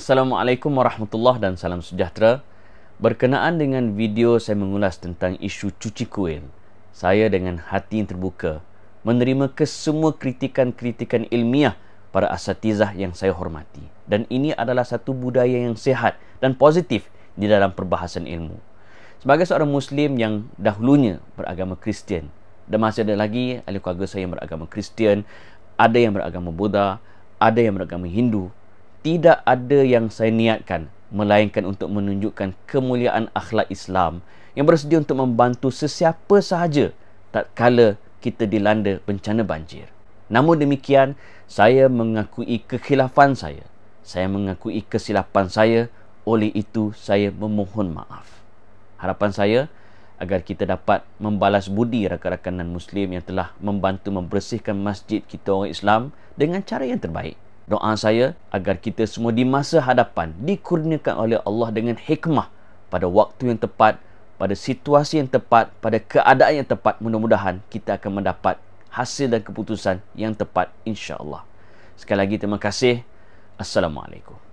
Assalamualaikum warahmatullahi dan salam sejahtera. Berkenaan dengan video saya mengulas tentang isu cuci kuil, saya dengan hati yang terbuka menerima kesemua kritikan-kritikan ilmiah para asatizah yang saya hormati. Dan ini adalah satu budaya yang sehat dan positif di dalam perbahasan ilmu. Sebagai seorang Muslim yang dahulunya beragama Kristian dan masih ada lagi ahli keluarga saya yang beragama Kristian, ada yang beragama Buddha, ada yang beragama Hindu, tidak ada yang saya niatkan melainkan untuk menunjukkan kemuliaan akhlak Islam yang bersedia untuk membantu sesiapa sahaja tak kala kita dilanda bencana banjir. Namun demikian, saya mengakui kekhilafan saya. Saya mengakui kesilapan saya. Oleh itu, saya memohon maaf. Harapan saya agar kita dapat membalas budi rakan-rakan dan muslim yang telah membantu membersihkan masjid kita orang Islam dengan cara yang terbaik. Doa saya agar kita semua di masa hadapan dikurniakan oleh Allah dengan hikmah pada waktu yang tepat, pada situasi yang tepat, pada keadaan yang tepat. Mudah-mudahan kita akan mendapat hasil dan keputusan yang tepat insya-Allah. Sekali lagi terima kasih. Assalamualaikum.